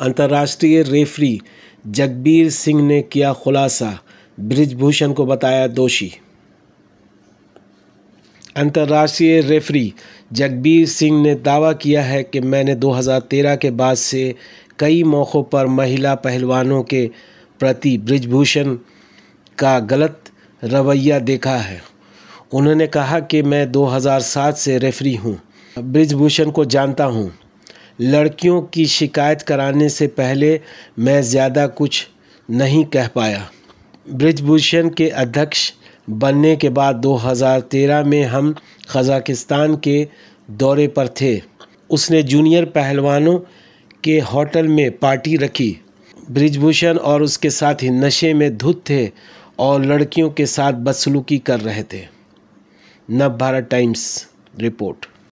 अंतर्राष्ट्रीय रेफरी जगबीर सिंह ने किया खुलासा ब्रिजभूषण को बताया दोषी अंतर्राष्ट्रीय रेफरी जगबीर सिंह ने दावा किया है कि मैंने 2013 के बाद से कई मौक़ों पर महिला पहलवानों के प्रति ब्रिजभूषण का गलत रवैया देखा है उन्होंने कहा कि मैं 2007 से रेफरी हूँ ब्रिजभूषण को जानता हूँ लड़कियों की शिकायत कराने से पहले मैं ज़्यादा कुछ नहीं कह पाया ब्रिजभूषण के अध्यक्ष बनने के बाद 2013 में हम कज़ाकिस्तान के दौरे पर थे उसने जूनियर पहलवानों के होटल में पार्टी रखी ब्रिजभूषण और उसके साथ ही नशे में धुत थे और लड़कियों के साथ बदसलूकी कर रहे थे नव भारत टाइम्स रिपोर्ट